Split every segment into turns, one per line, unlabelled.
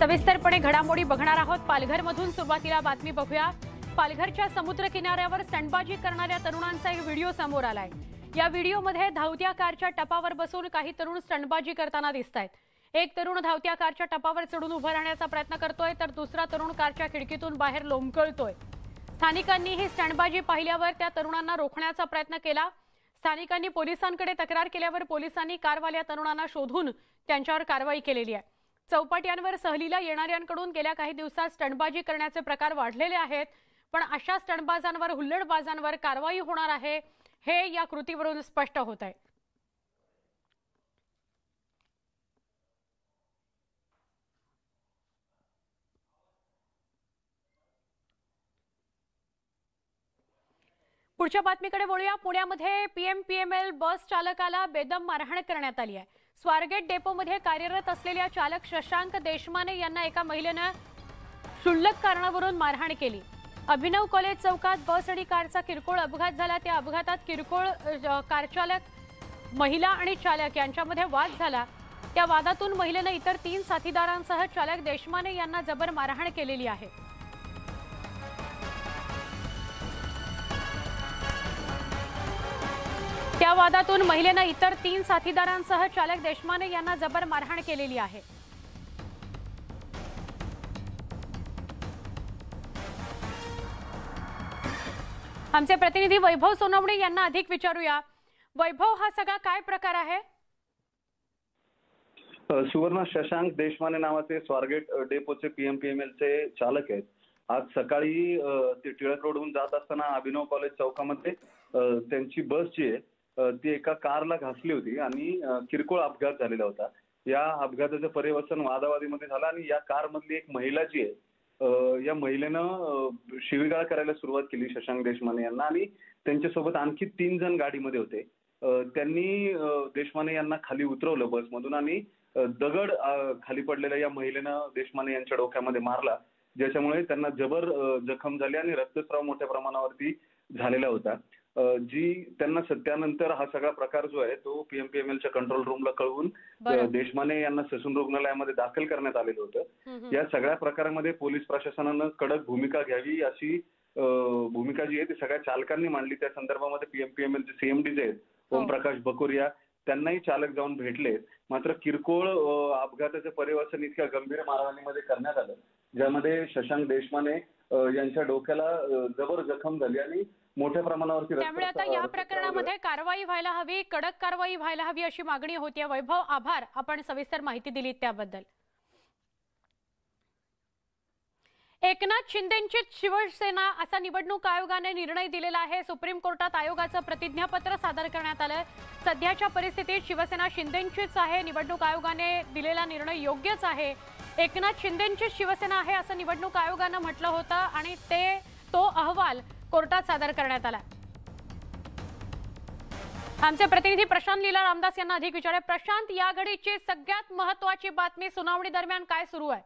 सविस्तरपणे घडामोडी बघणार आहोत पालघरमधून सुरुवातीला बातमी बघूया पालघरच्या समुद्र किनाऱ्यावर करणाऱ्या तरुणांचा एक व्हिडिओ समोर आलाय या व्हिडिओमध्ये धावत्या कारच्या टपावर बसून काही तरुण स्टंटबाजी करताना दिसत आहेत एक तरुण धावत्या कारच्या टपावर चढून उभा राहण्याचा प्रयत्न करतोय तर दुसरा तरुण कारच्या खिडकीतून बाहेर लोंबकळतोय स्थानिकांनी ही स्टंटबाजी पाहिल्यावर त्या तरुणांना रोखण्याचा प्रयत्न केला स्थानिकांनी पोलिसांकडे तक्रार केल्यावर पोलिसांनी कारवाल्या तरुणांना शोधून त्यांच्यावर कारवाई केलेली आहे चौपाट्यांवर सहलीला येणाऱ्यांकडून गेल्या काही दिवसात स्टंटबाजी करण्याचे प्रकार वाढलेले आहेत पण अशा स्टंटबाजांवर हुल्लडबाजांवर कारवाई होणार आहे हे या कृतीवरून स्पष्ट होत आहे पुढच्या बातमीकडे वळूया पुण्यामध्ये पीएमपीएमएल बस चालकाला बेदम मारहाण करण्यात आली आहे स्वारगेट डेपोमध्ये कार्यरत असलेल्या चालक शशांक देशमाने यांना एका महिलेनं क्षुल्लक कारणावरून मारहाण केली अभिनव कॉलेज चौकात बस आणि कारचा किरकोळ अपघात झाला त्या अपघातात किरकोळ कारचालक महिला आणि चालक यांच्यामध्ये वाद झाला त्या वादातून महिलेनं इतर तीन साथीदारांसह चालक देशमाने यांना जबर मारहाण केलेली आहे या वादातून महिलेनं इतर तीन साथीदारांसह चालक देशमाने यांना जबर मारहाण केलेली आहे आमचे प्रतिनिधी वैभव सोनवणे यांना अधिक विचारूया वैभव हा सगळा काय प्रकार आहे
सुवर्ण शशांक देशमाने नावाचे स्वारगेट डेपोचे पीएमपीएमएलचे चालक आहेत आज सकाळी ते टिळक रोडहून जात असताना अभिनव कॉलेज चौकामध्ये त्यांची बस जी आहे ती एका कारला घासली होती आणि किरकोळ अपघात झालेला होता या अपघाताचं पर्यवसन वादावादीमध्ये झालं आणि या कारमधली एक महिला जी आहे या महिलेनं शिवीगाळ करायला सुरुवात केली शशांक देशमाने यांना आणि त्यांच्यासोबत आणखी तीन जण गाडीमध्ये होते त्यांनी देशमाने यांना खाली उतरवलं बसमधून आणि दगड खाली पडलेल्या या महिलेनं देशमाने यांच्या डोक्यामध्ये मारला ज्याच्यामुळे त्यांना जबर जखम झाली आणि रक्तस्राव मोठ्या प्रमाणावरती झालेला होता जी त्यांना सत्यानंतर हा सगळा प्रकार जो आहे तो पीएमपीएमएलच्या कंट्रोल रूमला कळवून देशमाने यांना ससून रुग्णालयामध्ये दाखल करण्यात आलेलं होतं या सगळ्या प्रकारामध्ये पोलीस प्रशासनानं कडक भूमिका घ्यावी अशी भूमिका जी आहे ती सगळ्या चालकांनी मांडली त्या संदर्भामध्ये पीएमपीएमएलचे सीएमडी जे आहेत हो. ओमप्रकाश बकोरिया त्यांनाही चालक जाऊन भेटले मात्र किरकोळ अपघाताचं परिवर्तन इतक्या गंभीर मारहाणीमध्ये करण्यात आलं ज्यामध्ये शशांक देशमाने यांच्या डोक्याला जबर जखम झाली आणि मोठ्या प्रमाणावरती त्यामुळे आता या प्रकरणामध्ये
कारवाई व्हायला हवी कडक कारवाई व्हायला हवी अशी मागणी होती वैभव आभार आपण सविस्तर माहिती दिली त्याबद्दल एकनाथ शिंदेची शिवसेना असा निवडणूक आयोगाने निर्णय दिलेला आहे सुप्रीम कोर्टात आयोगाचं प्रतिज्ञापत्र सादर करण्यात आलं सध्याच्या परिस्थितीत शिवसेना शिंदेंचीच आहे निवडणूक आयोगाने दिलेला निर्णय योग्यच आहे एकनाथ शिंदेंचीच शिवसेना आहे असं निवडणूक आयोगानं म्हटलं होतं आणि ते तो अहवाल कोर्टात सादर करण्यात आला आमचे प्रतिनिधी प्रशांत लीला रामदास यांना अधिक विचारले प्रशांत या घडीची सगळ्यात महत्वाची बातमी सुनावणी दरम्यान काय सुरू आहे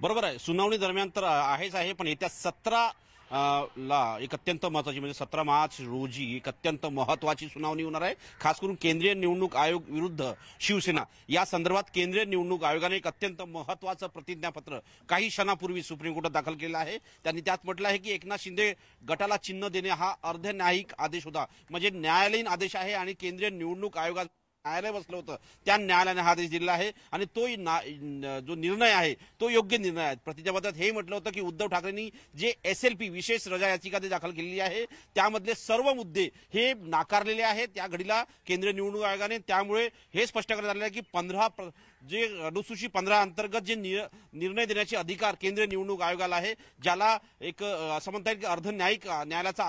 बरोबर आहे सुनावणी दरम्यान तर आहेच आहे पण येत्या सतरा ला एक अत्यंत महत्वाची म्हणजे सतरा मार्च रोजी एक अत्यंत महत्वाची सुनावणी होणार आहे खास करून केंद्रीय निवडणूक आयोग विरुद्ध शिवसेना या संदर्भात केंद्रीय निवडणूक आयोगाने एक अत्यंत महत्वाचं प्रतिज्ञापत्र काही क्षणापूर्वी सुप्रीम कोर्टात दाखल केलं आहे त्यांनी त्यात म्हटलं आहे की एकनाथ शिंदे गटाला चिन्ह देणे हा अर्ध न्यायिक आदेश होता म्हणजे न्यायालयीन आदेश आहे आणि केंद्रीय निवडणूक आयोगात न्यायालय बसलं होतं त्या न्यायालयाने हा आदेश दिला आहे आणि तो जो निर्णय आहे तो योग्य निर्णय आहे प्रतिज्ञापत्रात हे म्हटलं होतं की उद्धव ठाकरेंनी जे एस एल पी विशेष रजा याचिका ते दाखल केलेली आहे त्यामधले सर्व मुद्दे हे नाकारलेले आहेत त्या घडीला केंद्रीय निवडणूक आयोगाने त्यामुळे हे स्पष्ट करण्यात आलेलं आहे की पंधरा जे अनुसूची पंधरा अंतर्गत जे निर्णय देण्याचे अधिकार केंद्रीय निवडणूक आयोगाला आहे ज्याला एक असं म्हणता येईल की अर्ध न्यायिक न्यायालयाचा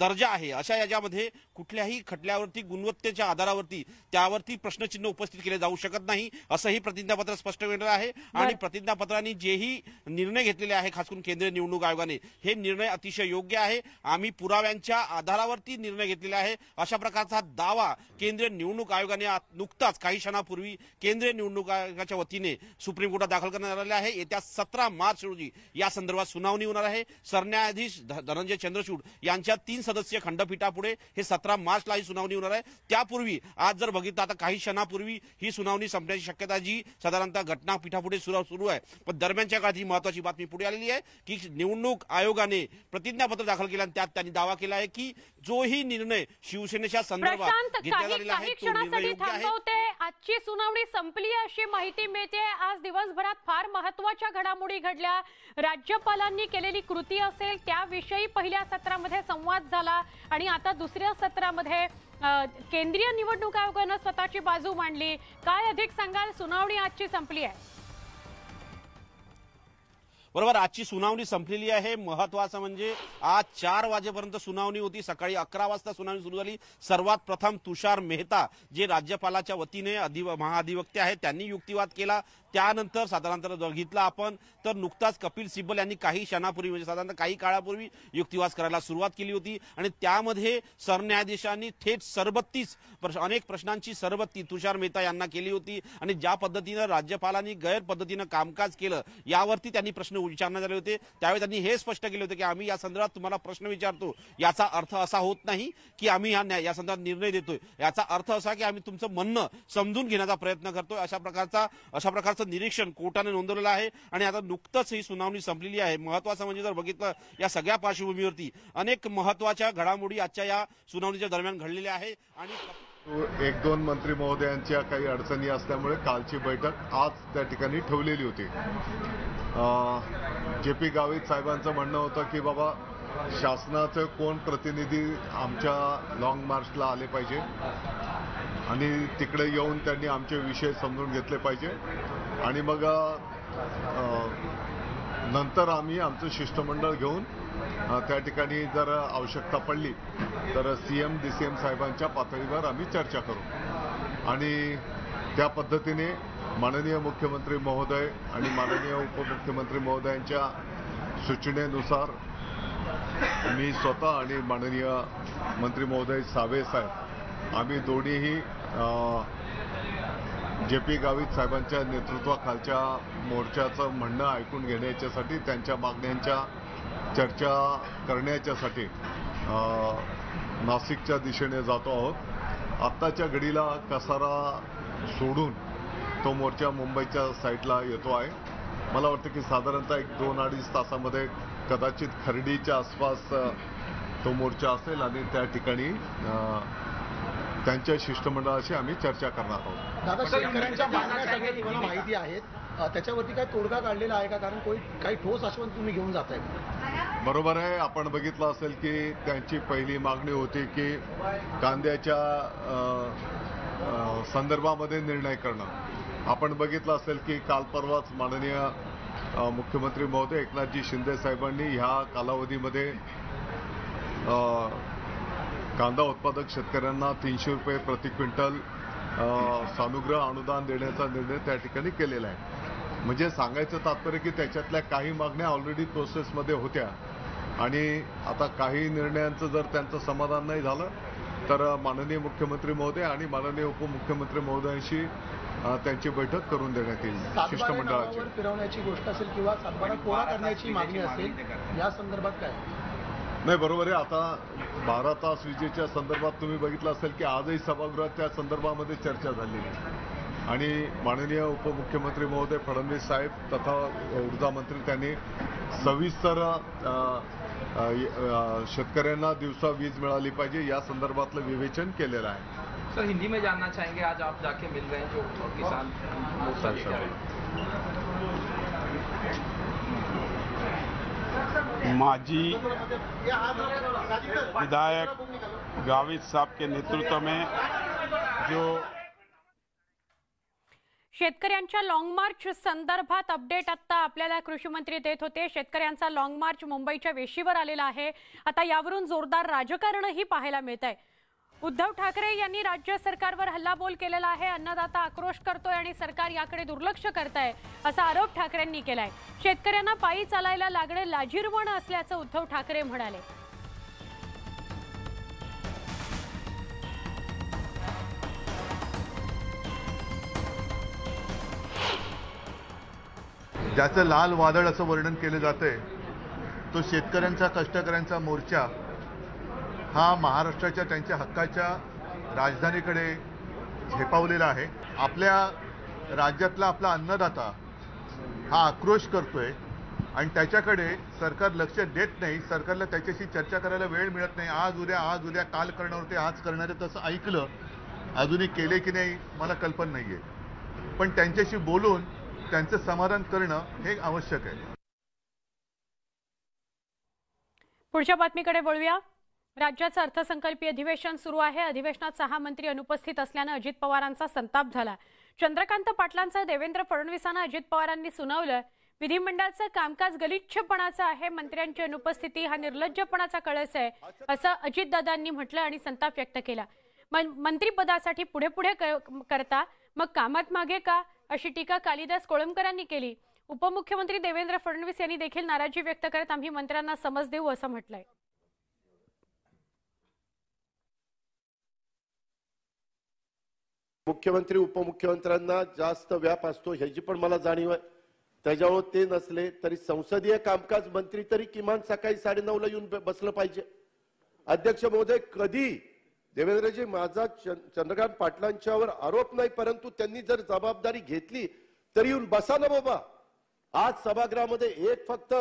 दर्जा आहे अशा याच्यामध्ये कुठल्याही खटल्यावरती गुणवत्तेच्या आधारावरती त्यावरती प्रश्नचिन्ह उपस्थित केले जाऊ शकत नाही असंही प्रतिज्ञापत्र स्पष्ट करणार आहे आणि प्रतिज्ञापत्राने जेही निर्णय घेतलेले आहे खास करून केंद्रीय निवडणूक आयोगाने हे निर्णय अतिशय योग्य आहे आम्ही पुराव्यांच्या आधारावरती निर्णय घेतलेला आहे अशा प्रकारचा दावा केंद्रीय निवडणूक आयोगाने नुकताच काही क्षणापूर्वी केंद्रीय निवडणूक आयोगाच्या वतीने सुप्रीम कोर्टात दाखल करण्यात आलेला आहे येत्या सतरा मार्च रोजी या संदर्भात सुनावणी होणार आहे सरन्यायाधीश धनंजय चंद्रचूड यांच्या तीन सदस्य खंडपीठापुढे हे सतरा मार्चला ही सुनावणी होणार आहे त्यापूर्वी आज जर बघितलं आता काही क्षणापूर्वी ही सुनावणी संपण्याची शक्यता जी साधारणतः घटनापीठापुढे सुरू आहे पण दरम्यानच्या काळात ही महत्वाची बातमी पुढे आलेली आहे की निवडणूक आयोगाने प्रतिज्ञापत्र दाखल केलं आणि त्यात त्यांनी दावा केला आहे की जोही निर्णय शिवसेनेच्या संदर्भात घेतला आहे
आजची सुनावणी संपली अशी माहिती मिळते आज दिवसभरात फार महत्वाच्या घडामोडी घडल्या राज्यपालांनी केलेली कृती असेल त्याविषयी पहिल्या सत्रामध्ये संवाद झाला आणि आता दुसऱ्या सत्रामध्ये केंद्रीय निवडणूक आयोगानं स्वतःची बाजू मांडली काय अधिक सांगाल सुनावणी आजची संपली आहे
बरोबर आजची सुनावणी संपलेली आहे महत्वाचं म्हणजे आज चार वाजेपर्यंत सुनावणी होती सकाळी अकरा वाजता सुनावणी सुरू झाली सर्वात प्रथम तुषार मेहता जे राज्यपालाच्या वतीने अधिव महाधिवक्ते आहेत त्यांनी युक्तिवाद केला त्यानंतर साधारणतः घेतला आपण तर नुकताच कपिल सिब्बल यांनी काही क्षणापूर्वी म्हणजे साधारणतः काही काळापूर्वी युक्तिवास करायला सुरुवात केली होती आणि त्यामध्ये सरन्यायाधीशांनी थेट सरबत्तीच अनेक प्रश्नांची सरबत्ती तुषार मेहता यांना केली होती आणि ज्या पद्धतीनं राज्यपालांनी गैरपद्धतीनं कामकाज केलं यावरती त्यांनी प्रश्न विचारण्यात आले होते त्यावेळी त्यांनी हे स्पष्ट केले होते की आम्ही या संदर्भात तुम्हाला प्रश्न विचारतो याचा अर्थ असा होत नाही की आम्ही या संदर्भात निर्णय देतोय याचा अर्थ असा की आम्ही तुमचं म्हणणं समजून घेण्याचा प्रयत्न करतोय अशा प्रकारचा अशा प्रकारचं निरीक्षण कोर्टाने नोंदवलेलं आहे आणि आता नुकतंच ही सुनावणी संपलेली आहे महत्वाचं म्हणजे जर बघितलं या सगळ्या पार्श्वभूमीवरती अनेक महत्वाच्या घडामोडी आजच्या या सुनावणीच्या दरम्यान घडलेल्या आहे आणि
एक दोन मंत्री महोदयांच्या काही अडचणी असल्यामुळे कालची बैठक आज त्या ठिकाणी ठेवलेली होती जे पी गावित साहेबांचं म्हणणं होतं की बाबा शासनाचं कोण प्रतिनिधी आमच्या लाँग मार्चला आले पाहिजे आणि तिकडे येऊन त्यांनी आमचे विषय समजून घेतले पाहिजे आणि मग नंतर आम्ही आमचं शिष्टमंडळ घेऊन त्या ठिकाणी जर आवश्यकता पडली तर C M D C M साहेबांच्या पातळीवर आम्ही चर्चा करू आणि त्या पद्धतीने माननीय मुख्यमंत्री महोदय आणि माननीय उपमुख्यमंत्री महोदयांच्या सूचनेनुसार मी स्वतः आणि माननीय मंत्री महोदय सावे साहेब आम्ही दोन्हीही जे पी गावित साहेबांच्या नेतृत्वाखालच्या मोर्चाचं म्हणणं ऐकून घेण्याच्यासाठी त्यांच्या मागण्यांच्या चर्चा करण्याच्यासाठी नाशिकच्या दिशेने जातो आहोत आत्ताच्या घडीला कसारा सोडून तो मोर्चा मुंबईच्या साईडला येतो आहे मला वाटतं की साधारणतः एक दोन अडीच तासामध्ये कदाचित खर्डीच्या आसपास तो मोर्चा असेल आणि त्या ठिकाणी त्यांच्या शिष्टमंडळाशी आम्ही चर्चा करणार आहोत दादा
म्हणजे शेतकऱ्यांच्या मागण्या माहिती आहेत त्याच्यावरती काय तोडगा काढलेला आहे का कारण कोणी काही ठोस आश्वासन तुम्ही घेऊन जात आहे
बरोबर आहे आपण बघितलं असेल की त्यांची पहिली मागणी होती की कांद्याच्या संदर्भामध्ये निर्णय करणं आपण बघितलं असेल की काल परवाच माननीय मुख्यमंत्री महोदय एकनाथजी शिंदे साहेबांनी ह्या कालावधीमध्ये कांदा उत्पादक शेतकऱ्यांना तीनशे रुपये प्रति क्विंटल सानुग्रह अनुदान देण्याचा निर्णय त्या ठिकाणी केलेला आहे म्हणजे सांगायचं तात्पर्य की त्याच्यातल्या काही मागण्या ऑलरेडी प्रोसेसमध्ये होत्या आणि आता काही निर्णयांचं जर त्यांचं समाधान नाही झालं तर माननीय मुख्यमंत्री महोदय आणि माननीय उपमुख्यमंत्री महोदयांशी त्यांची बैठक करून देण्यात येईल शिष्टमंडळाची
फिरवण्याची गोष्ट असेल किंवा करण्याची मागणी असेल या संदर्भात काय
नाही बरोबर आहे आता बारा तास विजेच्या संदर्भात तुम्ही बघितलं असेल की आजही सभागृहात त्या संदर्भामध्ये चर्चा झाली आणि माननीय उपमुख्यमंत्री महोदय फडणवीस साहेब तथा ऊर्जा मंत्री त्यांनी सविस्तर शेतकऱ्यांना दिवसा वीज मिळाली पाहिजे या संदर्भातलं विवेचन केलेलं आहे
सर हिंदी में जानना चाहेंगे आज आप जाके मिल रहे हैं जो किसान माजी विधायक गावित साहब के नेतृत्व में जो
शेतकऱ्यांच्या लॉंग मार्च संदर्भात अपडेट आता आपल्याला कृषी मंत्री देत होते शेतकऱ्यांचा लाँग मार्च मुंबईच्या वेशीवर आलेला आहे आता यावरून जोरदार राजकारणही पाहायला मिळत आहे उद्धव ठाकरे यांनी राज्य सरकारवर हल्लाबोल केलेला आहे अन्नदाता आक्रोश करतोय आणि सरकार याकडे दुर्लक्ष करत आहे असा आरोप ठाकरेंनी केलाय शेतकऱ्यांना पायी चालायला लागणे लाजीरवण असल्याचं उद्धव ठाकरे म्हणाले
ज्याचं लाल वादळ असं वर्णन केलं जातंय तो शेतकऱ्यांचा कष्टकऱ्यांचा मोर्चा हा महाराष्ट्राच्या त्यांच्या हक्काच्या राजधानीकडे झेपावलेला आहे आपल्या राज्यातला आपला अन्नदाता हा आक्रोश करतोय आणि त्याच्याकडे सरकार लक्ष देत नाही सरकारला त्याच्याशी चर्चा करायला वेळ मिळत नाही आज उद्या आज उद्या काल करणार होते आज करणारे तसं ऐकलं अजूनही केले की नाही मला कल्पना नाही आहे पण त्यांच्याशी बोलून त्यांचं समाधान करणं हे आवश्यक आहे
पुढच्या बातमीकडे वळूया राज्याचं अर्थसंकल्पीय अधिवेशन सुरू आहे अधिवेशनात सहा मंत्री अनुपस्थित असल्यानं अजित पवारांचा संताप झाला चंद्रकांत पाटलांचं देवेंद्र फडणवीसांना अजित पवारांनी सुनावलं विधिमंडळाचं कामकाज गलिच्छपणाचं आहे मंत्र्यांची अनुपस्थिती हा निर्लज्जपणाचा कळस आहे असं अजितदादांनी म्हटलं आणि संताप व्यक्त केला मंत्रीपदासाठी पुढे पुढे करता मग कामात मागे का अशी टीका कालिदास कोळंबकरांनी केली उपमुख्यमंत्री देवेंद्र फडणवीस यांनी देखील नाराजी व्यक्त करत आम्ही मंत्र्यांना समज देऊ असं म्हटलंय
मुख्यमंत्री उपमुख्यमंत्र्यांना जास्त व्याप असतो ह्याची पण मला जाणीव आहे त्याच्यावर ते नसले तरी संसदीय कामकाज मंत्री तरी किमान सकाळी ला येऊन बसलं पाहिजे अध्यक्ष महोदय कधी देवेंद्रजी माझा चंद्रकांत पाटलांच्यावर आरोप नाही परंतु त्यांनी जर जबाबदारी घेतली तरी येऊन बसा ना बाबा आज सभागृहामध्ये एक फक्त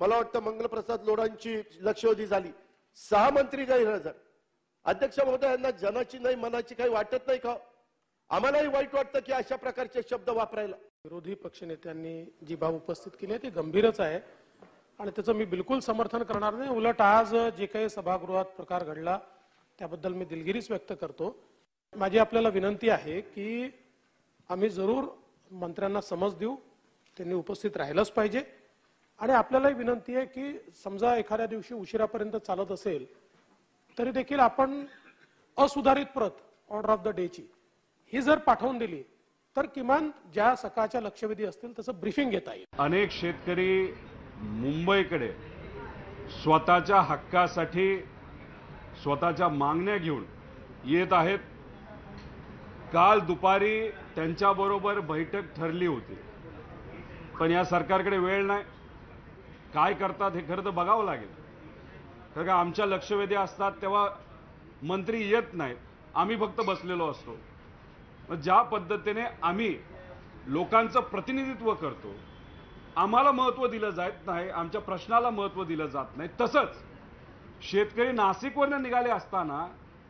मला वाटतं मंगलप्रसाद लोढांची लक्षवेधी झाली सहा मंत्री गैरहजर अध्यक्ष महोदयांना
जनाची नाही मनाची काही वाटत नाही का आम्हालाही वाईट वाटतं की अशा प्रकारचे शब्द वापरायला
विरोधी पक्षनेत्यांनी जी बाब उपस्थित केली आहे ती गंभीरच आहे आणि त्याचं मी बिलकुल समर्थन करणार नाही उलट आज जे काही सभागृहात प्रकार घडला त्याबद्दल मी दिलगिरीच व्यक्त करतो माझी आपल्याला विनंती आहे की आम्ही जरूर मंत्र्यांना समज देऊ त्यांनी उपस्थित राहिलंच पाहिजे आणि आपल्यालाही विनंती आहे की समजा एखाद्या दिवशी उशिरापर्यंत चालत असेल तरी देखील आपण असुधारित प्रत ऑर्डर ऑफ द डेची ही जर पाठवून दिली तर किमान ज्या सकाळच्या लक्षवेधी असतील तसं ब्रीफिंग घेता
येईल अनेक शेतकरी मुंबईकडे स्वतःच्या हक्कासाठी स्वतःच्या मागण्या घेऊन येत आहेत काल दुपारी त्यांच्याबरोबर बैठक ठरली होती पण या सरकारकडे वेळ नाही काय करतात हे खरं तर बघावं लागेल कारण का आमच्या लक्षवेधी असतात तेव्हा मंत्री येत नाहीत आम्ही फक्त बसलेलो असतो ज्या पद्धतीने आम्ही लोकांचं प्रतिनिधित्व करतो आम्हाला महत्त्व दिलं जात नाही आमच्या प्रश्नाला महत्त्व दिलं जात नाही तसंच शेतकरी नाशिकवरनं निघाले असताना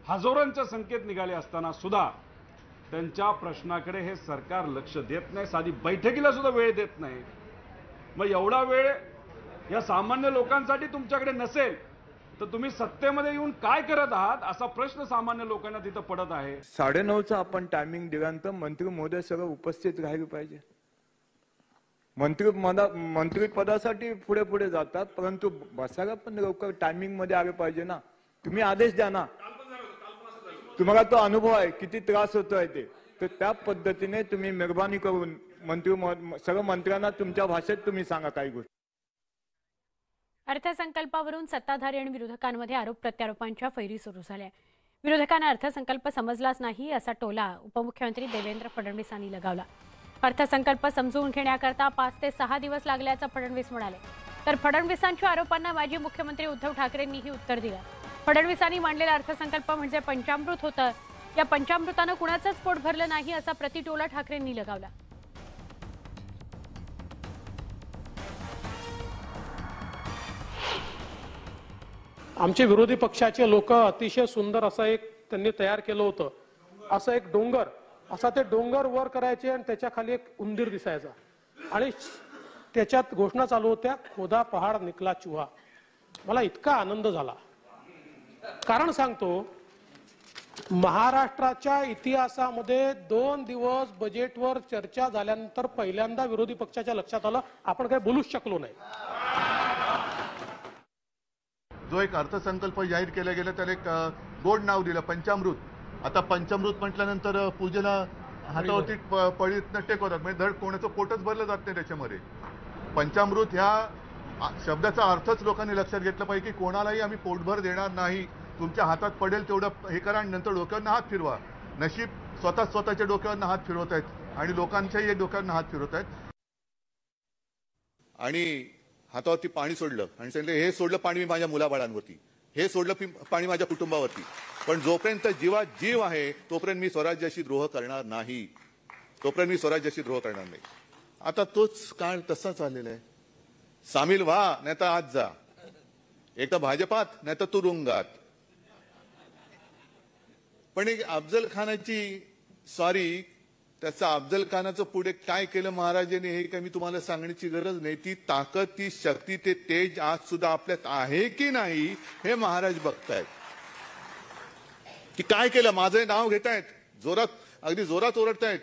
हजारोंच्या संख्येत निघाले असताना सुद्धा त्यांच्या प्रश्नाकडे हे सरकार लक्ष देत नाही साधी बैठकीला सुद्धा वेळ देत नाही मग एवढा वेळ या सामान्य लोकांसाठी तुमच्याकडे नसेल तर तुम्ही सत्तेमध्ये येऊन काय करत आहात असा प्रश्न सामान्य लोकांना तिथं पडत आहे
साडेनऊचा आपण टायमिंग दिल्यानंतर मंत्री महोदय सगळं उपस्थित राहिले पाहिजे
मंत्री मंत्री पदासाठी पुढे पुढे जातात परंतु बसायला पण लवकर टायमिंग मध्ये आले पाहिजे ना तुम्ही आदेश द्या ना
तुम्हाला तो अनुभव आहे किती त्रास होतोय ते तर त्या पद्धतीने तुम्ही मेहरबानी करून
मंत्री सगळं मंत्र्यांना तुमच्या भाषेत तुम्ही सांगा काही गोष्टी
अर्थसंकल्पावरून सत्ताधारी आणि विरोधकांमध्ये आरोप प्रत्यारोपांच्या फैरी सुरू झाल्या विरोधकांना अर्थसंकल्प समजलाच नाही असा टोला उपमुख्यमंत्री देवेंद्र फडणवीसांनी लगावला अर्थसंकल्प समजून घेण्याकरता पाच ते सहा दिवस लागल्याचं फडणवीस म्हणाले तर फडणवीसांच्या आरोपांना माजी मुख्यमंत्री उद्धव ठाकरेंनीही उत्तर दिलं फडणवीसांनी मांडलेला अर्थसंकल्प म्हणजे पंचामृत होतं या पंचामृतानं कुणाचंच पोट भरलं नाही असा प्रतिटोला ठाकरेंनी लगावला
आमचे विरोधी पक्षाचे लोक अतिशय सुंदर असं एक त्यांनी तयार केलं होतं असं एक डोंगर असा ते डोंगर वर करायचे आणि त्याच्या खाली एक उंदीर दिसायचा आणि त्याच्यात घोषणा चालू होत्या खोदा पहाड निकला चुहा मला इतका आनंद झाला कारण सांगतो महाराष्ट्राच्या इतिहासामध्ये दोन दिवस बजेटवर चर्चा झाल्यानंतर पहिल्यांदा विरोधी पक्षाच्या लक्षात आलं आपण काही बोलूच शकलो नाही
जो एक अर्थसंकल्प जाहीर केला गेला त्याला एक गोड नाव दिलं पंचामृत आता पंचामृत म्हटल्यानंतर पूजेला हातावरती टेक टेकवतात म्हणजे धड कोणाचं पोटच भरलं जात नाही त्याच्यामध्ये पंचामृत ह्या शब्दाचा अर्थच लोकांनी लक्षात घेतला पाहिजे की कोणालाही आम्ही पोटभर देणार नाही तुमच्या हातात पडेल तेवढं हे करा आणि नंतर डोक्यावरनं हात फिरवा नशीब स्वतः स्वतःच्या डोक्यावरनं हात फिरवत आहेत आणि लोकांच्याही डोक्यावरनं हात फिरवत आहेत आणि हातावरती पाणी सोडलं आणि सांगितलं हे सोडलं पाणी मी माझ्या मुलाबाळांवरती हे सोडलं पाणी माझ्या कुटुंबावरती पण जोपर्यंत जीवात जीव आहे तोपर्यंत मी स्वराज्याशी द्रोह करणार नाही तोपर्यंत मी स्वराज्याशी द्रोह करणार नाही आता तोच काळ तसाच आलेला आहे सामील व्हा नाही तर आज जा एक तर भाजपात नाही तर तुरुंगात पण एक अफजल खानाची सॉरी त्याचं अफजल खानाचं पुढे काय केलं महाराजांनी हे काही मी तुम्हाला सांगण्याची गरज नाही ती ताकद ती शक्ती ते तेज आज सुद्धा आपल्यात आहे की नाही हे महाराज बघतायत की काय केलं माझं नाव घेतायत जोरात अगदी जोरात ओरडतायत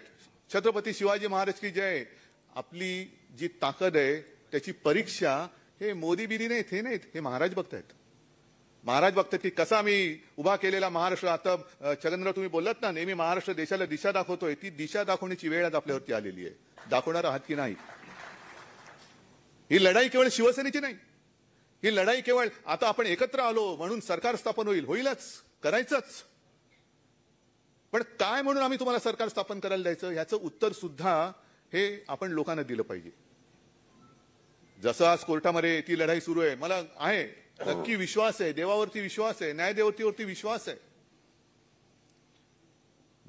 छत्रपती शिवाजी महाराज की जय आपली जी ताकद आहे त्याची परीक्षा हे मोदी बिरी नाहीत हे नाहीत हे महाराज बघतायत महाराज बघतात की कसा मी उभा केलेला महाराष्ट्र आता छगनराव तुम्ही बोलत ना नेहमी महाराष्ट्र देशाला दिशा दाखवतोय ती दिशा दाखवण्याची वेळ आज आपल्यावरती आलेली आहे दाखवणार आहात की नाही ही लढाई केवळ शिवसेनेची नाही ही लढाई केवळ आता आपण एकत्र आलो म्हणून सरकार स्थापन होईल होईलच करायचंच पण काय म्हणून आम्ही तुम्हाला सरकार स्थापन करायला द्यायचं ह्याचं उत्तर सुद्धा हे आपण लोकांना दिलं पाहिजे जसं आज कोर्टामध्ये ती लढाई सुरू आहे मला आहे नक्की विश्वास आहे देवावरती विश्वास आहे न्यायदेवतेवरती विश्वास आहे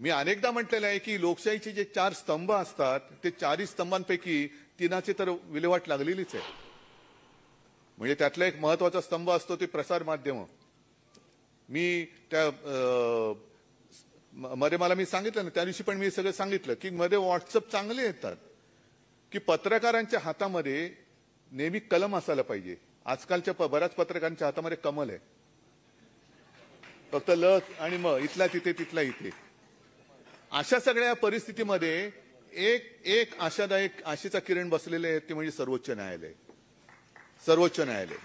मी अनेकदा म्हटलेलं आहे की लोकशाहीचे जे चार स्तंभ असतात ते चारही स्तंभांपैकी तिनाची तर विल्हेवाट लागलेलीच आहे म्हणजे त्यातला एक महत्वाचा स्तंभ असतो ते प्रसार माध्यम मी त्या मध्ये मला मी सांगितलं ना त्या दिवशी पण मी सगळं सांगितलं की मध्ये व्हॉट्सअप चांगले येतात की पत्रकारांच्या हातामध्ये नेहमी कलम असायला पाहिजे आजकालच्या बऱ्याच पत्रकारांच्या हातामध्ये कमल आहे फक्त लस आणि मग इथला तिथे तिथला इथे अशा सगळ्या परिस्थितीमध्ये एक एक आशादायक आशेचा किरण बसलेले आहेत ते म्हणजे सर्वोच्च न्यायालय सर्वोच्च न्यायालय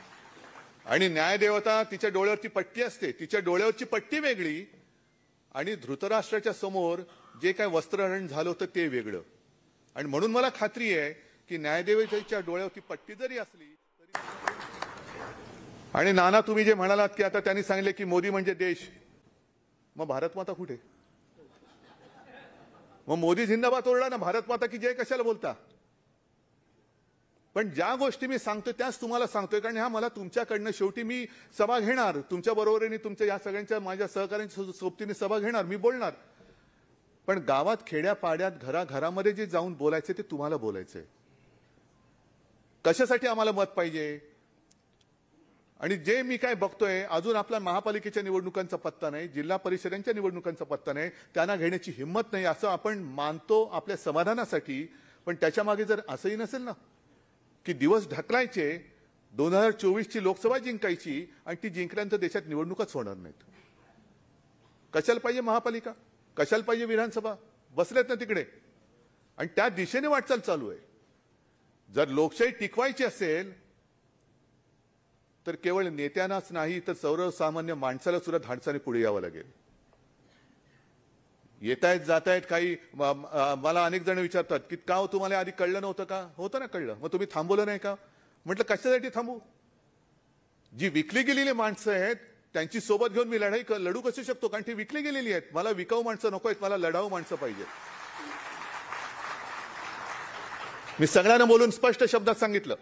आणि न्यायदेवता तिच्या डोळ्यावरची पट्टी असते तिच्या डोळ्यावरची पट्टी वेगळी आणि धृतराष्ट्राच्या समोर जे काय वस्त्रहरण झालं होतं ते वेगळं आणि म्हणून मला खात्री आहे की न्यायदेवतेच्या डोळ्यावरची पट्टी जरी असली आणि नाना तुम्ही जे म्हणालात की आता त्यांनी सांगले की मोदी म्हणजे देश मग भारत माता कुठे मग मोदी झिंदाबाद ओरडा ना भारत माता की जय कशाला बोलता पण ज्या गोष्टी मी सांगतोय त्याच तुम्हाला सांगतोय कारण ह्या मला तुमच्याकडनं शेवटी मी सभा घेणार तुमच्या बरोबरीने तुमच्या या सगळ्यांच्या माझ्या सहकाऱ्यांच्या सोबतीने सभा घेणार मी बोलणार पण गावात खेड्यापाड्यात घराघरामध्ये जे जाऊन बोलायचे ते तुम्हाला बोलायचंय कशासाठी आम्हाला मत पाहिजे आणि जे मी काय बघतोय अजून आपला महापालिकेच्या निवडणुकांचा पत्ता नाही जिल्हा परिषदांच्या निवडणुकांचा पत्ता नाही त्यांना घेण्याची हिंमत नाही असं आपण मानतो आपल्या समाधानासाठी पण त्याच्यामागे जर असंही नसेल ना की दिवस ढकलायचे दोन हजार चोवीसची लोकसभा जिंकायची आणि ती जिंकल्यानंतर देशात निवडणुकाच होणार नाहीत कशाला पाहिजे महापालिका कशाला पाहिजे विधानसभा बसल्यात ना तिकडे आणि त्या दिशेने वाटचाल चालू आहे जर लोकशाही टिकवायची असेल तर केवळ नेत्यांनाच नाही तर सर्वसामान्य माणसाला सुद्धा धाडसाने पुढे यावं लागेल येत आहेत जात आहेत काही मला अनेक जण विचारतात की का हो, तुम्हाला आधी कळलं नव्हतं का होतं ना कळलं मग तुम्ही थांबवलं नाही का म्हटलं कशासाठी थांबू जी विकली गेलेली माणसं आहेत त्यांची सोबत घेऊन मी लढाई लढू कसू शकतो कारण ती विकली गेलेली आहेत मला विकाऊ माणसं नको आहेत मला लढाऊ माणसं पाहिजेत मी सगळ्यांना बोलून स्पष्ट शब्दात सांगितलं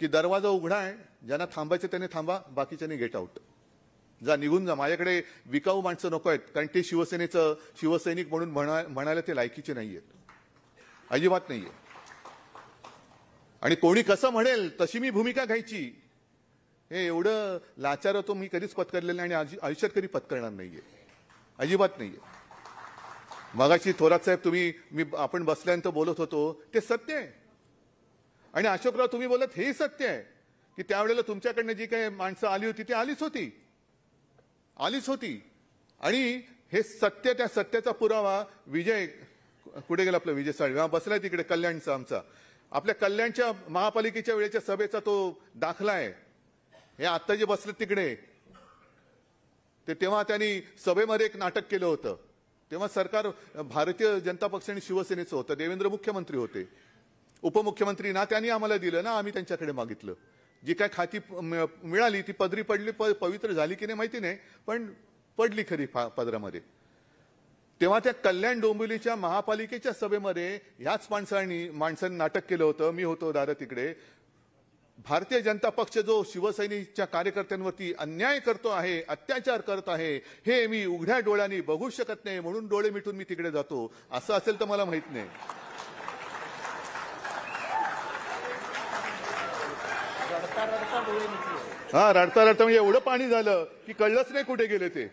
की दरवाजा उघडा आहे ज्यांना थांबायचं त्याने थांबा बाकीच्याने गेट आऊट जा निघून जा माझ्याकडे विकाऊ माणसं नको आहेत कारण ते शिवसेनेचं शिवसैनिक म्हणून म्हणायला ते लायकीचे नाही आहेत अजिबात नाही आणि कोणी कसं म्हणेल तशी मी भूमिका घ्यायची हे एवढं लाचार होतो मी कधीच पत्करलेलं आणि आयुष्यात कधी पत्करणार नाहीये अजिबात नाहीये मगाशी थोरात साहेब तुम्ही मी आपण बसल्यानंतर बोलत होतो ते सत्य आहे आणि अशोकराव तुम्ही बोलत हे सत्य आहे की त्यावेळेला तुमच्याकडनं जी काही माणसं आली होती ती आलीच होती आलीच होती आणि हे सत्य त्या सत्याचा पुरावा विजय कुठे गेला आपला विजय साळवे हा बसलाय तिकडे कल्याणचा आमचा आपल्या कल्याणच्या महापालिकेच्या वेळेच्या सभेचा तो दाखला आहे हे आत्ता जे बसले तिकडे ते तेव्हा त्यांनी सभेमध्ये एक नाटक केलं होतं तेव्हा सरकार भारतीय जनता पक्ष आणि शिवसेनेचं होतं देवेंद्र मुख्यमंत्री होते उपमुख्यमंत्री ना त्यांनी आम्हाला दिलं ना आम्ही त्यांच्याकडे मागितलं जी काय खाती मिळाली ती पदरी पडली पवित्र झाली की नाही माहिती नाही पण पडली खरी पदरामध्ये तेव्हा त्या कल्याण डोंबिवलीच्या महापालिकेच्या सभेमध्ये ह्याच माणसांनी माणसांनी नाटक केलं होतं मी होतो दादा तिकडे भारतीय जनता पक्ष जो शिवसैनिकच्या कार्यकर्त्यांवरती अन्याय करतो आहे अत्याचार करत आहे हे मी उघड्या डोळ्यांनी बघू शकत नाही म्हणून डोळे मिटून मी तिकडे जातो असं असेल तर मला माहित नाही
हा
रडता रडता म्हणजे एवढं पाणी झालं की कळलंच नाही कुठे गेले ते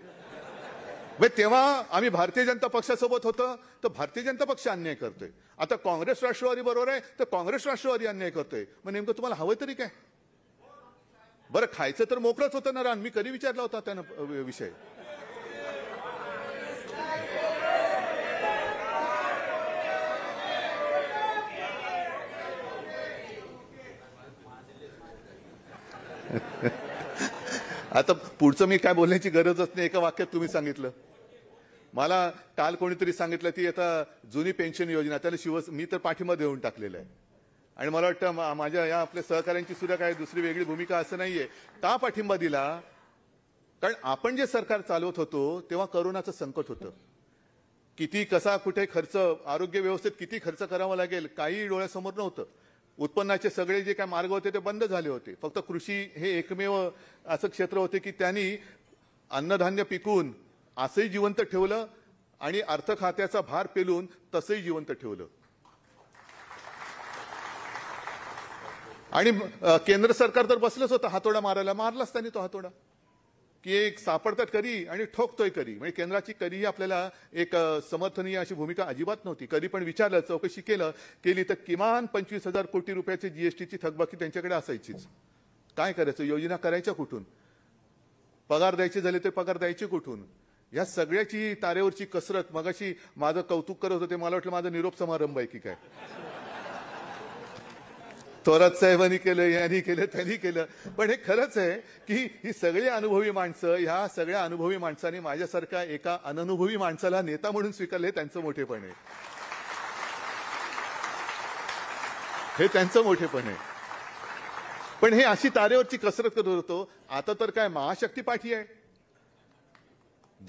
म्हणजे तेव्हा आम्ही भारतीय जनता पक्षासोबत होतं तर भारतीय जनता पक्ष अन्याय करतोय आता काँग्रेस राष्ट्रवादी बरोबर आहे तर काँग्रेस राष्ट्रवादी अन्याय करतोय मग नेमकं तुम्हाला हवं तरी काय बरं खायचं तर मोकळंच होतं ना रान मी कधी विचारला होता त्यानं विषय आता पुढचं मी काय बोलण्याची गरजच नाही एका वाक्यात तुम्ही सांगितलं मला काल कोणीतरी सांगितलं ती आता जुनी पेन्शन योजना त्याला शिव मी तर पाठिंबा देऊन टाकलेला आहे आणि मला वाटतं माझ्या या आपल्या सहकाऱ्यांची सुद्धा काय दुसरी वेगळी भूमिका असं नाहीये का पाठिंबा दिला कारण आपण जे सरकार चालवत होतो तेव्हा करोनाचं संकट होतं किती कसा कुठे खर्च आरोग्य व्यवस्थेत किती खर्च करावा लागेल काही डोळ्यासमोर नव्हतं उत्पन्नाचे सगळे जे काय मार्ग होते ते बंद झाले होते फक्त कृषी हे एकमेव असं क्षेत्र होते की त्यांनी अन्नधान्य पिकून असंही जिवंत ठेवलं आणि अर्थ खात्याचा भार पेलून तसंही जिवंत ठेवलं आणि केंद्र सरकार तर बसलंच होतं हातोडा मारायला मारलाच त्यांनी तो हातोडा की एक सापडतात करी आणि ठोकतोय करी म्हणजे केंद्राची कधीही आपल्याला एक समर्थनीय अशी भूमिका अजिबात नव्हती कधी पण विचारलं चौकशी केलं केली तर किमान पंचवीस हजार कोटी रुपयाची जीएसटीची थकबाकी त्यांच्याकडे असायचीच काय करायचं योजना करायच्या कुठून पगार द्यायचे झाले तर पगार द्यायचे कुठून या सगळ्याची तारेवरची कसरत मगाशी माझं कौतुक करत होते मला वाटलं माझा निरोप समारंभ आहे की काय थोरात साहेबांनी केलं यांनी केलं त्यांनी केलं पण हे खरंच आहे की ही सगळी अनुभवी माणसं ह्या सगळ्या अनुभवी माणसांनी माझ्यासारख्या एका अननुभवी माणसाला नेता म्हणून स्वीकारले त्यांचं मोठेपण आहे हे त्यांचं मोठेपण आहे पण हे अशी तारेवरची कसरत करत होतो आता तर काय महाशक्ती पाठी आहे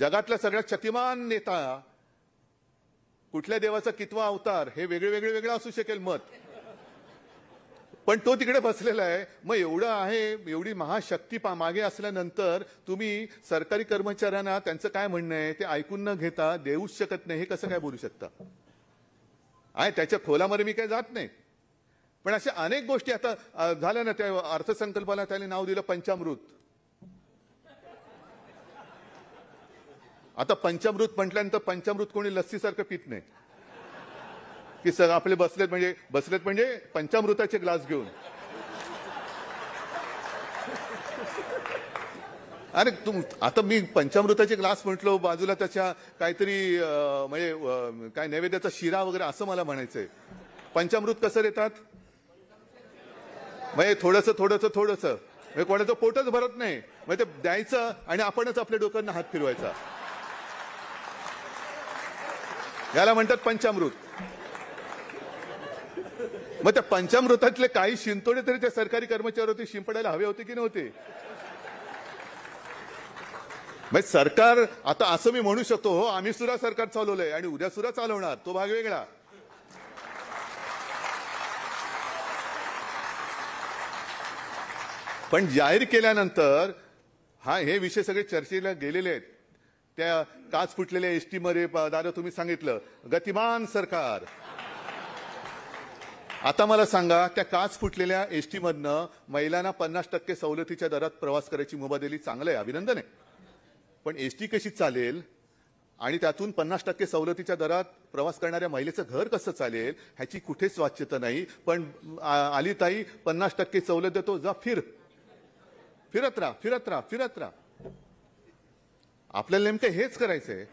जगातला सगळ्यात शक्तिमान नेता कुठल्या देवाचा कितवा अवतार हे वेगळे वेगळे वेगळं असू शकेल मत पण तो तिकडे बसलेला आहे मग एवढं आहे एवढी महाशक्ती पा मागे असल्यानंतर तुम्ही सरकारी कर्मचाऱ्यांना त्यांचं काय म्हणणं आहे ते ऐकून न घेता देऊच शकत नाही हे कसं काय बोलू शकता आहे त्याच्या खोलामध्ये मी काय जात नाही पण अशा अनेक गोष्टी आता झाल्या ना त्या अर्थसंकल्पाला त्याने नाव दिलं पंचामृत आता पंचामृत म्हटल्यानंतर पंचामृत कोणी लस्सीसारखं पित नाही की सर आपले बसलेत म्हणजे बसलेत म्हणजे पंचामृताचे ग्लास घेऊन अरे तुम आता मी पंचामृताचे ग्लास म्हटलो बाजूला त्याच्या काहीतरी म्हणजे काय नैवेद्याचा शिरा वगैरे असं मला म्हणायचंय पंचामृत कसं देतात म्हणजे थोडंसं थोडंसं थोडंसं म्हणजे कोणाचं पोटच भरत नाही म्हणजे ते द्यायचं आणि आपणच आपल्या डोक्यांना हात फिरवायचा याला म्हणतात पंचामृत मग त्या पंचामृतातले काही शिंतोडे तरी त्या सरकारी कर्मचाऱ्यावरती शिंपडायला हवे होते की नव्हते म्हणजे सरकार आता असं मी म्हणू शकतो हो आम्ही सुद्धा सरकार चालवलंय आणि उद्या सुद्धा चालवणार तो भाग वेगळा पण जाहीर केल्यानंतर हा हे विषय सगळे चर्चेला गेलेले आहेत त्या काच फुटलेल्या मध्ये दादा तुम्ही सांगितलं गतिमान सरकार आता मला सांगा त्या काच फुटलेल्या एस टीमधनं महिलांना पन्नास टक्के सवलतीच्या दरात प्रवास करायची मुभा दिली चांगलं आहे अभिनंदन आहे पण एस टी कशी चालेल आणि त्यातून पन्नास टक्के सवलतीच्या दरात प्रवास करणाऱ्या महिलेचं घर कसं चालेल ह्याची कुठेच वाच्यता नाही पण आली ताई पन्नास टक्के सवलत देतो जा फिर फिरत राहा फिरत राहा फिरत राहा आपल्याला नेमकं हेच करायचंय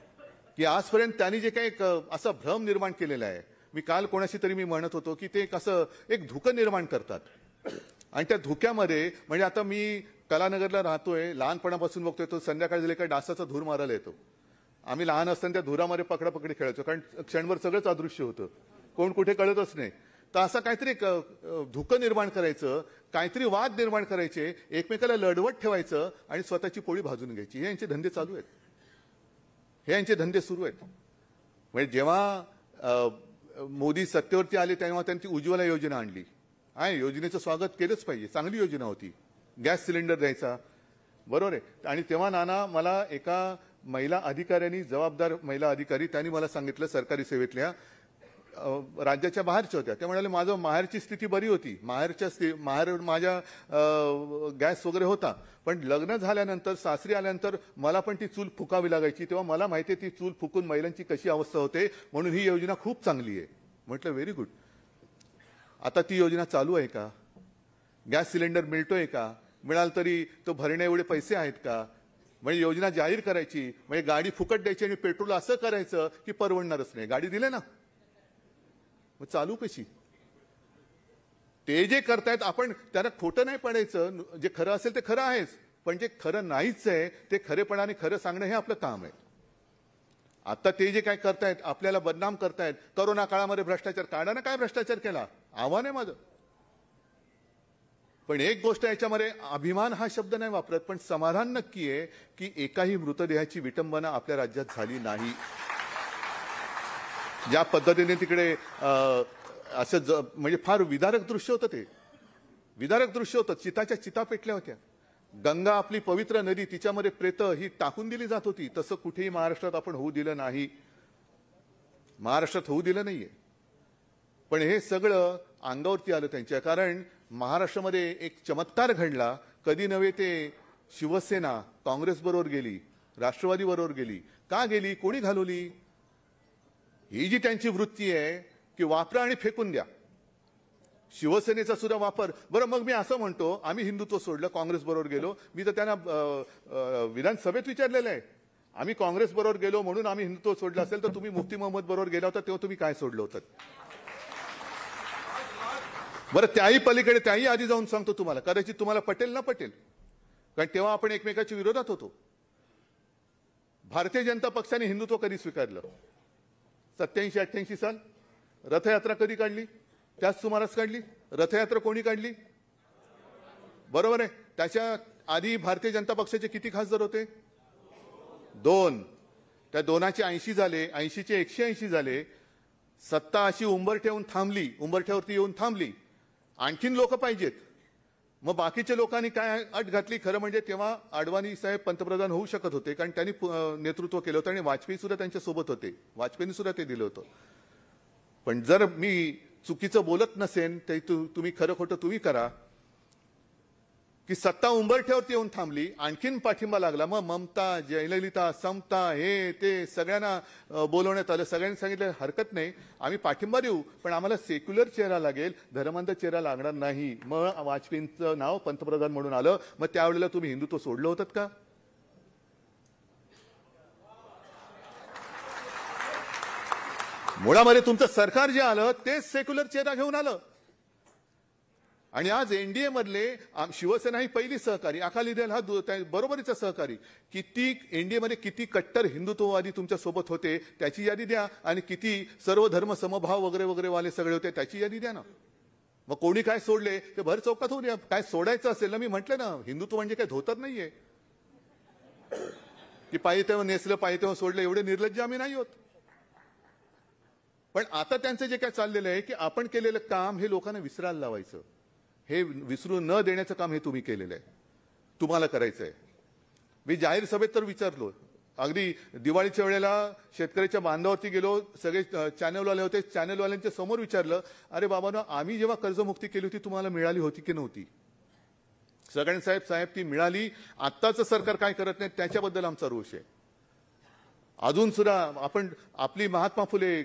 की आजपर्यंत त्यांनी जे काही असा भ्रम निर्माण केलेला आहे मी काल कोणाशी तरी मी म्हणत होतो की ते कसं एक धुकं निर्माण करतात आणि त्या धुक्यामध्ये म्हणजे आता मी कलानगरला राहतोय लहानपणापासून बघतोय तो संध्याकाळी झाले काय डासाचा धूर मारायला येतो आम्ही लहान असताना त्या धुरामध्ये पकडापकडी खेळायचो कारण क्षणभर सगळंच अदृश्य होतं कोण कुठे कळतच नाही तर असं काहीतरी धुकं निर्माण करायचं काहीतरी वाद निर्माण करायचे एकमेकाला लढवत ठेवायचं आणि स्वतःची पोळी भाजून घ्यायची हे यांचे धंदे चालू आहेत हे यांचे धंदे सुरू आहेत म्हणजे जेव्हा मोदी सत्तेवरती आले तेव्हा त्यांची उज्ज्वला योजना आणली आहे योजनेचं स्वागत केलंच पाहिजे चांगली योजना होती गॅस सिलेंडर द्यायचा बरोबर आहे आणि तेव्हा नाना मला एका महिला अधिकाऱ्यांनी जबाबदार महिला अधिकारी त्यांनी मला सांगितलं सरकारी सेवेतल्या राज्याच्या बाहेरच्या होत्या त्या म्हणाले माझं माहेरची स्थिती बरी होती माहेरच्या माहेर माझ्या गॅस वगैरे होता पण लग्न झाल्यानंतर सासरी आल्यानंतर मला पण ती चूल फुकावी लागायची तेव्हा मला माहिती आहे ती चूल फुकून महिलांची कशी अवस्था होते म्हणून ही योजना खूप चांगली आहे म्हटलं व्हेरी गुड आता ती योजना चालू आहे का गॅस सिलेंडर मिळतोय का मिळाल तरी तो भरणे एवढे पैसे आहेत का म्हणजे योजना जाहीर करायची म्हणजे गाडी फुकट द्यायची आणि पेट्रोल असं करायचं की परवडणारच नाही गाडी दिले ना चालू कशी ते जे करतायत आपण त्यांना खोटं नाही पडायचं जे खरं असेल ते खरं आहेच पण जे खरं नाहीच आहे ते खरेपणाने खरं सांगणं हे आपलं काम आहे आता ते जे काय करतायत आपल्याला बदनाम करतायत करोना काळामध्ये भ्रष्टाचार ना काय भ्रष्टाचार केला आव्हान आहे माझं पण एक गोष्ट याच्यामध्ये अभिमान हा शब्द नाही वापरत पण समाधान नक्की आहे की एकाही मृतदेहाची विटंबना आपल्या राज्यात झाली नाही ज्या पद्धतीने तिकडे असं ज म्हणजे फार विदारक दृश्य होतं ते विदारक दृश्य होतं चिताच्या चिता पेटल्या होत्या गंगा आपली पवित्र नदी तिच्यामध्ये प्रेत ही टाकून दिली जात होती तसं कुठेही महाराष्ट्रात आपण होऊ दिलं नाही महाराष्ट्रात होऊ दिलं नाहीये पण हे सगळं अंगावरती आलं त्यांच्या कारण महाराष्ट्रामध्ये एक चमत्कार घडला कधी नव्हे ते शिवसेना काँग्रेसबरोबर गेली राष्ट्रवादीबरोबर गेली का गेली कोणी घालवली ही जी त्यांची वृत्ती आहे की वापरा आणि फेकून द्या शिवसेनेचा सुद्धा वापर बरं मग मी असं म्हणतो आम्ही हिंदुत्व सोडलं काँग्रेस बरोबर गेलो मी तर त्यांना विधानसभेत विचारलेलं आहे आम्ही काँग्रेस बरोबर गेलो म्हणून आम्ही हिंदुत्व सोडलं असेल तर तुम्ही मुफ्ती मोहम्मद बरोबर गेला होता तेव्हा तुम्ही काय सोडलं होतं बरं त्याही पलीकडे त्याही आधी जाऊन सांगतो तुम्हाला कदाचित तुम्हाला पटेल ना पटेल कारण तेव्हा आपण एकमेकाच्या विरोधात होतो भारतीय जनता पक्षाने हिंदुत्व कधी स्वीकारलं सत्याऐंशी अठ्ठ्याऐंशी साल रथयात्रा कधी काढली त्याच सुमारास काढली रथयात्रा कोणी काढली बरोबर आहे त्याच्या आधी भारतीय जनता पक्षाचे किती खासदार होते दोन त्या दोनाचे ऐंशी झाले ऐंशीचे एकशे ऐंशी झाले सत्ता अशी ठेवून थांबली उंबरठ्यावरती येऊन थांबली आणखीन लोक पाहिजेत मग बाकीच्या लोकांनी काय अट घातली खरं म्हणजे तेव्हा आडवाणी साहेब पंतप्रधान होऊ शकत होते कारण त्यांनी नेतृत्व केलं होतं आणि वाजपेयी सुद्धा त्यांच्या सोबत होते वाजपेयींनी सुद्धा ते दिलं होतं पण जर मी चुकीचं बोलत नसेन तरी तुम्ही खरं खोटं तुम्ही करा की सत्ता उंबरठ्यावरती येऊन थांबली आणखीन पाठिंबा लागला मग ममता जयललिता समता हे ते सगळ्यांना बोलवण्यात आलं सगळ्यांनी सांगितलं हरकत नाही आम्ही पाठिंबा देऊ पण आम्हाला सेक्युलर चेहरा लागेल धर्मांध चेहरा लागणार नाही मग वाजपेयींचं नाव पंतप्रधान म्हणून आलं मग त्यावेळेला तुम्ही हिंदुत्व सोडलं होतं का मुळामध्ये तुमचं सरकार जे आलं तेच सेक्युलर चेहरा घेऊन आलं आणि आज एनडीए मधले शिवसेना ही पहिली सहकारी अकाली दल हा बरोबरीचा सहकारी किती एनडीए मध्ये किती कट्टर हिंदुत्ववादी तुमच्या सोबत होते त्याची यादी द्या आणि किती सर्व धर्म समभाव वगैरे वगैरे वाले सगळे होते त्याची यादी द्या ना मग कोणी काय सोडले ते भर चौकात होऊ द्या काय सोडायचं असेल ना मी म्हटलं ना हिंदुत्व म्हणजे काय धोतर नाहीये की पाहिजे तेव्हा नेसलं पाहिजे तेव्हा सोडलं एवढे निर्लज्ज आम्ही नाही होत पण आता त्यांचं जे काय चाललेलं आहे की आपण केलेलं काम हे लोकांना विसरायला लावायचं हे विसरू न देण्याचं काम हे तुम्ही केलेलं आहे तुम्हाला करायचं आहे मी जाहीर सभेत तर विचारलो अगदी दिवाळीच्या वेळेला शेतकऱ्याच्या बांधावरती गेलो सगळे चॅनलवाले होते चॅनलवाल्यांच्या समोर विचारलं अरे बाबांनो आम्ही जेव्हा कर्जमुक्ती केली होती तुम्हाला मिळाली होती की नव्हती सगळ्यांसाहेब साहेब ती मिळाली आत्ताचं सरकार काय करत नाही त्याच्याबद्दल आमचा रोष आहे अजून सुद्धा आपण आपली महात्मा फुले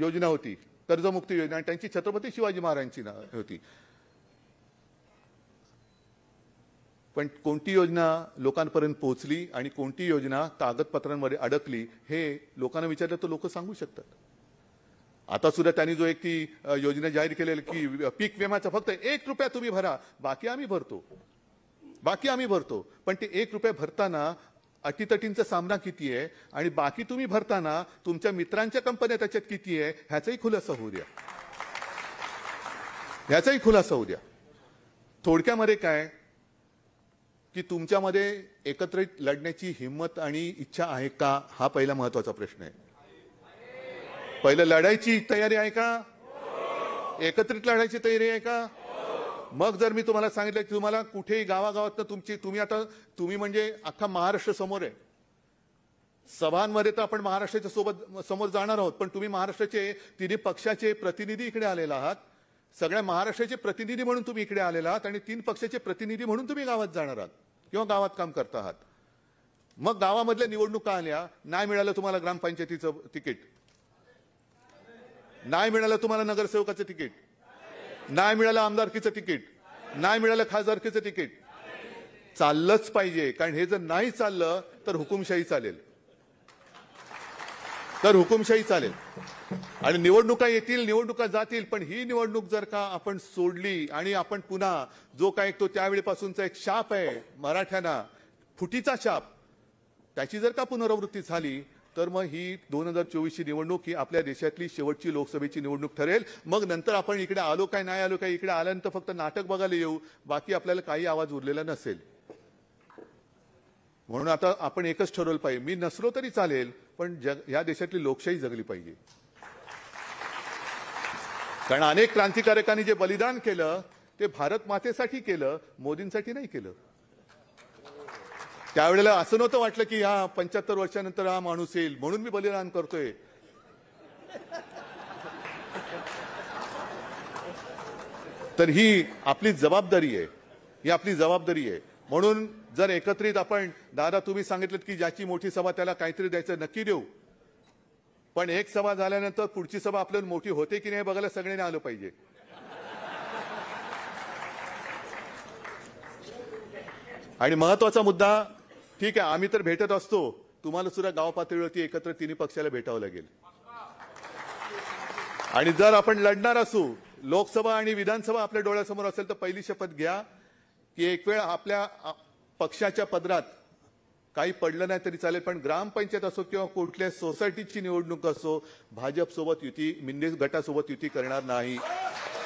योजना होती कर्जमुक्ती योजना आणि त्यांची छत्रपती शिवाजी महाराजांची होती पण कोणती योजना लोकांपर्यंत पोहोचली आणि कोणती योजना कागदपत्रांमध्ये अडकली हे लोकांना विचारलं तर लोक सांगू शकतात आता सुद्धा त्यांनी जो एक ती योजना जाहीर केलेली की पीक विम्याचा फक्त एक रुपया तुम्ही भरा बाकी आम्ही भरतो बाकी आम्ही भरतो पण ते एक रुपया भरताना अटीतटींचा सामना किती आहे आणि बाकी तुम्ही भरताना तुमच्या मित्रांच्या कंपन्या त्याच्यात किती आहे ह्याचाही खुलासा होऊ द्या ह्याचाही खुलासा होऊ द्या थोडक्यामध्ये काय की तुमच्यामध्ये एकत्रित लढण्याची हिंमत आणि इच्छा आहे का हा पहिला महत्वाचा प्रश्न आहे पहिलं लढायची तयारी आहे का एकत्रित लढायची तयारी आहे का मग जर मी तुम्हाला सांगितलं की तुम्हाला कुठेही गावागावात तुमची तुम्ही आता तुम्ही म्हणजे अख्खा महाराष्ट्र समोर आहे सभांमध्ये तर आपण महाराष्ट्राच्या सोबत समोर जाणार आहोत पण तुम्ही महाराष्ट्राचे तिन्ही पक्षाचे प्रतिनिधी इकडे आलेला आहात सगळ्या महाराष्ट्राचे प्रतिनिधी म्हणून तुम्ही इकडे आलेला आहात आणि तीन पक्षाचे प्रतिनिधी म्हणून तुम्ही गावात जाणार आहात किंवा गावात काम करता आहात मग गावामधल्या निवडणुका आल्या नाही मिळालं तुम्हाला ग्रामपंचायतीचं तिकीट नाही मिळालं तुम्हाला नगरसेवकाचं तिकीट नाही मिळालं आमदारकीचं तिकीट नाही मिळालं खासदारकीचं तिकीट चाललंच पाहिजे कारण हे जर नाही चाललं तर हुकुमशाही चालेल तर हुकुमशाही चालेल आणि निवडणुका येतील निवडणुका जातील पण ही निवडणूक जर का आपण सोडली आणि आपण पुन्हा जो काय तो त्यावेळेपासूनचा एक शाप आहे मराठ्यांना फुटीचा शाप त्याची जर का पुनरावृत्ती झाली तर मग ही दोन हजार चोवीसची निवडणूक ही आपल्या देशातली शेवटची लोकसभेची निवडणूक ठरेल मग नंतर आपण इकडे आलो काय नाही आलो काय इकडे आल्यानंतर फक्त नाटक बघायला येऊ बाकी आपल्याला काही आवाज उरलेला नसेल म्हणून आता आपण एकच ठरवलं पाहिजे मी नसलो तरी चालेल पण जग या देशातली लोकशाही जगली पाहिजे कारण अनेक क्रांतिकारकांनी जे बलिदान केलं ते भारत मातेसाठी केलं मोदींसाठी नाही केलं त्यावेळेला असं नव्हतं वाटलं की हा पंच्याहत्तर वर्षानंतर हा माणूस येईल म्हणून मी बलिदान करतोय तर ही आपली जबाबदारी आहे ही आपली जबाबदारी आहे म्हणून जर एकत्रित आपण दादा तुम्ही सांगितलं की ज्याची मोठी सभा त्याला काहीतरी द्यायचं नक्की देऊ पण एक सभा झाल्यानंतर पुढची सभा आपल्याला मोठी होते की नाही बघायला सगळ्यांनी आलं पाहिजे आणि महत्वाचा मुद्दा ठीक आहे आम्ही तर भेटत असतो तुम्हाला सुद्धा गाव पातळीवरती एकत्र तिन्ही पक्षाला भेटावं लागेल आणि जर आपण लढणार असू लोकसभा आणि विधानसभा आपल्या डोळ्यासमोर असेल तर पहिली शपथ घ्या की एक वेळ आपल्या पक्षाच्या पदरात काही पडलं नाही तरी चालेल पण ग्रामपंचायत असो किंवा कुठल्या सोसायटीची निवडणूक असो भाजपसोबत युती मिंदे गटासोबत युती करणार नाही